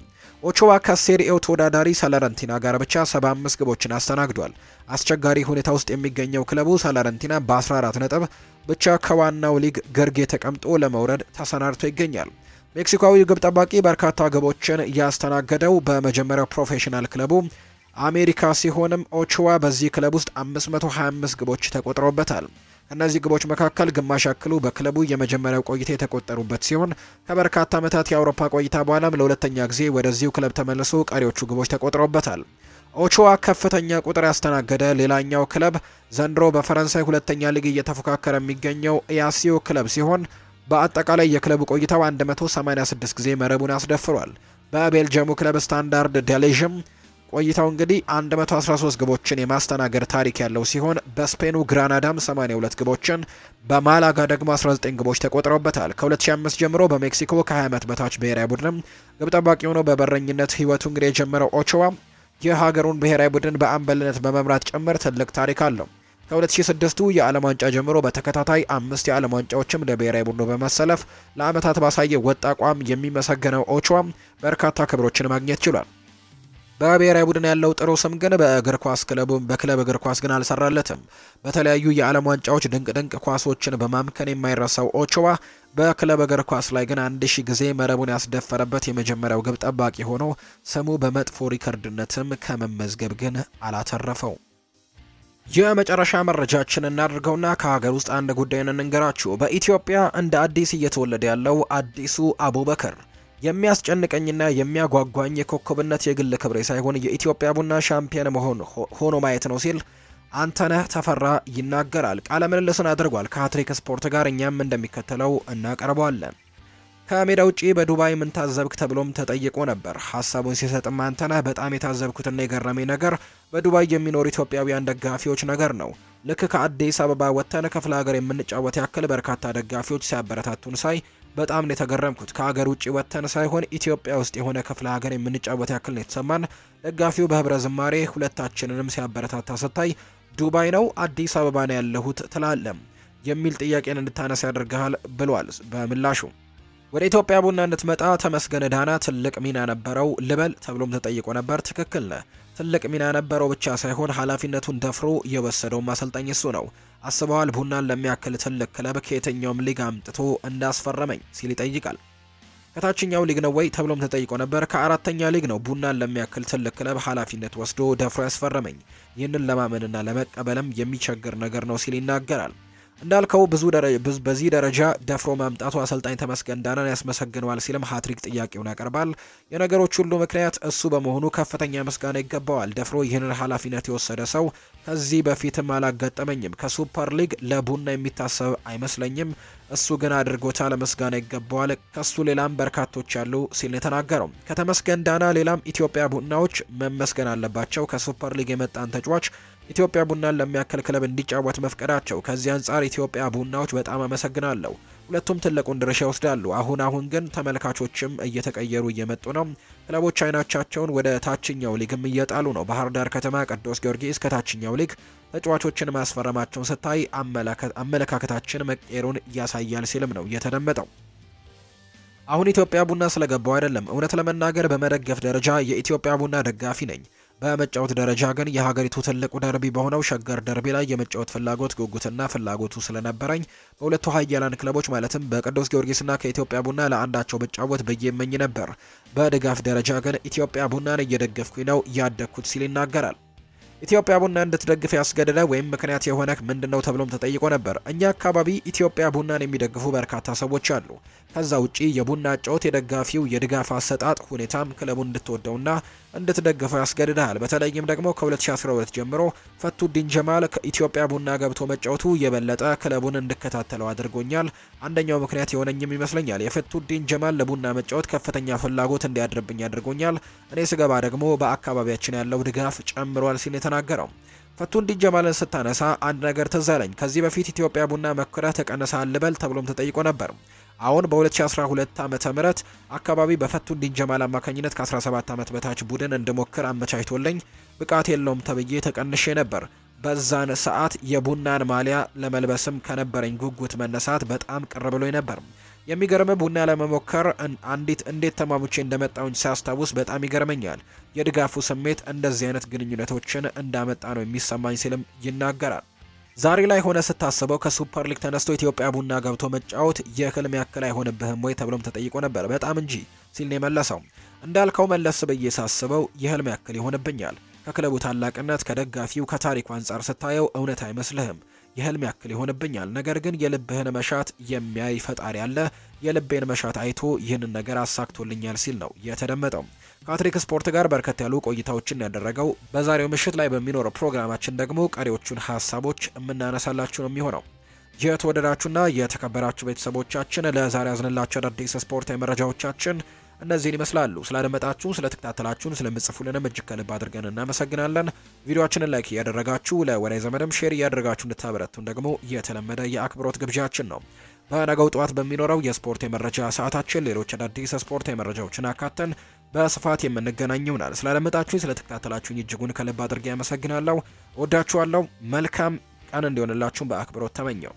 ኦቾዋ ከሴሪኤው ተወዳዳሪ ሰለረንቲና ጋር ብቻ 75 ግቦችን አስተናግዷል። አስቸጋሪ ሁኔታ ውስጥ የሚገኘው ክለቡ ሰለረንቲና በ14 ነጥብ ብቻ ከዋናው ሊግ ግርጌ ተቀምጦ ለመውረድ ተሰናድቶ ይገኛል። ሜክሲኮዊ ግብ ጠባቂ በርካታ ግቦችን ያስተናገደው በመጀመሪያው ፕሮፌሽናል ክለቡ አሜሪካ ሲሆንም ኦችዋ በዚህ ክለብ ውስጥ 525 ግቦች ተቆጥሮበታል። ከእነዚህ ግቦች መካከል ግማሽ ያክሉ በክለቡ የመጀመሪያው ቆይታ የተቆጠሩበት ሲሆን ከበርካታ ዓመታት የአውሮፓ ቆይታ በኋላም ለሁለተኛ ጊዜ ወደዚሁ ክለብ ተመልሶ ቀሪዎቹ ግቦች ተቆጥሮበታል። ኦቾዋ ከፍተኛ ቁጥር ያስተናገደ ሌላኛው ክለብ ዘንድሮ በፈረንሳይ ሁለተኛ ሊግ እየተፎካከረ የሚገኘው ኢያሲዮ ክለብ ሲሆን በአጠቃላይ የክለቡ ቆይታው 186 ጊዜ መረቡን አስደፍሯል። በቤልጅየሙ ክለብ ስታንዳርድ ደሌዥም ቆይታው እንግዲህ 113 ግቦችን የማስተናገድ ታሪክ ያለው ሲሆን በስፔኑ ግራናዳም 82 ግቦችን በማላጋ ደግሞ 19 ግቦች ተቆጥረውበታል። ከ2005 ጀምሮ በሜክሲኮ ከ20 ዓመት በታች ብሔራዊ ቡድንም ግብ ጠባቂ ሆኖ በበረኝነት ህይወቱ እንግዲህ የጀመረው ኦቾዋ የሀገሩን ብሔራዊ ቡድን በአምበልነት በመምራት ጭምር ትልቅ ታሪክ አለው። ከ2006ቱ የዓለም ዋንጫ ጀምሮ በተከታታይ አምስት የዓለም ዋንጫዎችም ለብሔራዊ ቡድኑ በመሰለፍ ለዓመታት ባሳየ ወጥ አቋም የሚመሰገነው ኦቹዋ በርካታ ክብሮችን ማግኘት ችሏል። በብሔራዊ ቡድን ያለው ጥሩ ስም ግን በእግር ኳስ ክለቡም በክለብ እግር ኳስ ግን አልሰራለትም። በተለያዩ የዓለም ዋንጫዎች ድንቅ ድንቅ ኳሶችን በማምከን የማይረሳው ኦቾዋ በክለብ እግር ኳስ ላይ ግን አንድ ሺ ጊዜ መረቡን ያስደፈረበት የመጀመሪያው ግብ ጠባቂ ሆኖ ስሙ በመጥፎ ሪከርድነትም ከመመዝገብ ግን አላተረፈው። የመጨረሻ መረጃችን እናደርገውና ከሀገር ውስጥ አንድ ጉዳይን እንንገራችሁ። በኢትዮጵያ እንደ አዲስ እየተወለደ ያለው አዲሱ አቡበከር የሚያስጨንቀኝና የሚያጓጓኝ የኮከብነት የግል ክብሬ ሳይሆን የኢትዮጵያ ቡና ሻምፒየን መሆን ሆኖ ማየት ነው ሲል አንተነህ ተፈራ ይናገራል። ቃለ ምልልስን አድርጓል ከሀትሪክ ስፖርት ጋር። እኛም እንደሚከተለው እናቀርበዋለን። ከሜዳ ውጪ በዱባይ ምን ታዘብክ ተብሎም ተጠይቆ ነበር። ሀሳቡን ሲሰጥ ማንተና በጣም የታዘብኩትና የገረመኝ ነገር በዱባይ የሚኖሩ ኢትዮጵያውያን ደጋፊዎች ነገር ነው። ልክ ከአዲስ አበባ ወጥተን ክፍለ ሀገር የምንጫወት ያክል በርካታ ደጋፊዎች ሲያበረታቱን ሳይ በጣም ነው የተገረምኩት። ከሀገር ውጭ ወጥተን ሳይሆን ኢትዮጵያ ውስጥ የሆነ ክፍለ ሀገር የምንጫወት ያክል ነው የተሰማን። ደጋፊው በህብረ ዝማሬ ሁለታችንንም ሲያበረታታ ስታይ ዱባይ ነው አዲስ አበባ ነው ያለሁት ትላለም የሚል ጥያቄን እንድታነስ ያደርግሃል ብሏል በምላሹ ወደ ኢትዮጵያ ቡና እንድትመጣ ተመስገን ዳና ትልቅ ሚና ነበረው ልበል ተብሎም ተጠይቆ ነበር። ትክክል ነ ትልቅ ሚና ነበረው ብቻ ሳይሆን ኃላፊነቱን ደፍሮ የወሰደውም አሰልጣኝ እሱ ነው። አስበዋል? ቡናን ለሚያክል ትልቅ ክለብ ከየትኛውም ሊግ አምጥቶ እንዳስፈረመኝ ሲል ይጠይቃል። ከታችኛው ሊግ ነው ወይ ተብሎም ተጠይቆ ነበር። ከአራተኛ ሊግ ነው ቡናን ለሚያክል ትልቅ ክለብ ኃላፊነት ወስዶ ደፍሮ ያስፈረመኝ። ይህንን ለማመንና ለመቀበልም የሚቸግር ነገር ነው ሲል ይናገራል። እንዳልከው ብዙ በዚህ ደረጃ ደፍሮ መምጣቱ አሰልጣኝ ተመስገን ዳናን ያስመሰግነዋል ሲልም ሀትሪክ ጥያቄውን ያቀርባል። የነገሮች ሁሉ ምክንያት እሱ በመሆኑ ከፍተኛ ምስጋና ይገባዋል። ደፍሮ ይህንን ኃላፊነት የወሰደ ሰው ከዚህ በፊትም አላጋጠመኝም። ከሱፐር ሊግ ለቡና የሚታሰብ አይመስለኝም። እሱ ግን አድርጎታ ለምስጋና ይገባዋል። ከሱ ሌላም በርካቶች አሉ ሲል የተናገረው ከተመስገን ዳና ሌላም ኢትዮጵያ ቡናዎች መመስገን አለባቸው። ከሱፐር ሊግ የመጣን ተጫዋች ኢትዮጵያ ቡናን ለሚያክል ክለብ እንዲጫወት መፍቀዳቸው ከዚህ አንጻር ኢትዮጵያ ቡናዎች በጣም አመሰግናለሁ። ሁለቱም ትልቁን ድርሻ ይወስዳሉ። አሁን አሁን ግን ተመልካቾችም እየተቀየሩ እየመጡ ነው። ክለቦች አይናቻቸውን ወደ ታችኛው ሊግም እየጣሉ ነው። ባህር ዳር ከተማ፣ ቅዱስ ጊዮርጊስ ከታችኛው ሊግ ተጫዋቾችን ማስፈረማቸውን ስታይ አመለካከታችን መቀየሩን ያሳያል ሲልም ነው እየተደመጠው። አሁን ኢትዮጵያ ቡና ስለገባው አይደለም። እውነት ለመናገር በመደገፍ ደረጃ የኢትዮጵያ ቡና ደጋፊ ነኝ። በመጫወት ደረጃ ግን የሀገሪቱ ትልቁ ደርቢ በሆነው ሸገር ደርቢ ላይ የመጫወት ፍላጎት ጉጉትና ፍላጎቱ ስለነበረኝ በሁለቱ ሀያላን ክለቦች ማለትም በቅዱስ ጊዮርጊስና ከኢትዮጵያ ቡና ለአንዳቸው ብጫወት ብዬ እመኝ ነበር። በድጋፍ ደረጃ ግን ኢትዮጵያ ቡናን እየደገፍኩኝ ነው ያደግኩት ሲል ይናገራል። ኢትዮጵያ ቡና እንድትደግፍ ያስገደደ ወይም ምክንያት የሆነ ምንድን ነው ተብሎም ተጠይቆ ነበር። እኛ አካባቢ ኢትዮጵያ ቡናን የሚደግፉ በርካታ ሰዎች አሉ። ከዛ ውጪ የቡና ጨዋታ የደጋፊው የድጋፍ አሰጣጥ ሁኔታም ክለቡ እንድትወደውና እንድትደግፈው ያስገድዳል። በተለይም ደግሞ ከ2012 ጀምሮ ፈቱዲን ጀማል ከኢትዮጵያ ቡና ገብቶ መጫወቱ የበለጠ ክለቡን እንድከታተለው አድርጎኛል። አንደኛው ምክንያት የሆነኝም ይመስለኛል። የፈቱዲን ጀማል ለቡና መጫወት ከፍተኛ ፍላጎት እንዲያድርብኝ አድርጎኛል። እኔ ስገባ ደግሞ በአካባቢያችን ያለው ድጋፍ ጨምሯል ሲል የተናገረው ፈቱዲን ጀማልን ስታነሳ አንድ ነገር ትዝ አለኝ። ከዚህ በፊት ኢትዮጵያ ቡና መክረህ ተቀነሳ ልበል ተብሎም ተጠይቆ ነበር። አሁን በ2012 ዓ ም አካባቢ በፈቱዲን ጀማል አማካኝነት ከ17 ዓመት በታች ቡድን እንድሞክር አመቻችቶልኝ ብቃት የለውም ተብዬ ተቀንሼ ነበር። በዛን ሰዓት የቡናን ማሊያ ለመልበስም ከነበረኝ ጉጉት መነሳት በጣም ቅር ብሎኝ ነበር። የሚገርም ቡና ለመሞከር አንዲት እንዴት ተማሙቼ እንደመጣውኝ ሲያስታውስ በጣም ይገርመኛል። የድጋፉ ስሜት እንደዚህ አይነት ግንኙነቶችን እንዳመጣ ነው የሚሰማኝ ሲልም ይናገራል። ዛሬ ላይ ሆነ ስታስበው ከሱፐር ሊግ ተነስቶ ኢትዮጵያ ቡና ገብቶ መጫወት የህልም ያክል አይሆንብህም ወይ ተብሎም ተጠይቆ ነበር። በጣም እንጂ ሲል ነው የመለሰው። እንዳልከው መለስ ብዬ ሳስበው የህልም ያክል ይሆንብኛል ከክለቡ ታላቅነት ከደጋፊው ከታሪኩ አንጻር ስታየው እውነት አይመስልህም። የህልም ያክል ይሆንብኛል። ነገር ግን የልብህን መሻት የሚያይ ፈጣሪ አለ። የልቤን መሻት አይቶ ይህንን ነገር አሳክቶልኛል ሲል ነው የተደመጠው። ከአትሪክ ስፖርት ጋር በርከት ያሉ ቆይታዎችን ያደረገው በዛሬው ምሽት ላይ በሚኖረው ፕሮግራማችን ደግሞ ቀሪዎቹን ሀሳቦች የምናነሳላችሁ ነው የሚሆነው። የተወደዳችሁና የተከበራችሁ ቤተሰቦቻችን ለዛሬ ያዝንላችሁ አዳዲስ ስፖርታዊ መረጃዎቻችን እነዚህን ይመስላሉ። ስላደመጣችሁ፣ ስለተከታተላችሁን፣ ስለምጽፉልንም እጅግ ከልብ አድርገን እናመሰግናለን። ቪዲዮችንን ላይክ እያደረጋችሁ ለወዳጅ ዘመድም ሼር እያደረጋችሁ እንድታበረቱን ደግሞ የተለመደ የአክብሮት ግብዣችን ነው። በነገው ጠዋት በሚኖረው የስፖርት የመረጃ ሰዓታችን ሌሎች አዳዲስ ስፖርት የመረጃዎችን አካተን በስፋት የምንገናኝ ይሆናል። ስላደመጣችሁኝ፣ ስለተከታተላችሁኝ እጅጉን ከልብ አድርጌ ያመሰግናለሁ። ወዳችኋለሁ። መልካም ቀን እንዲሆንላችሁም በአክብሮት ተመኘው።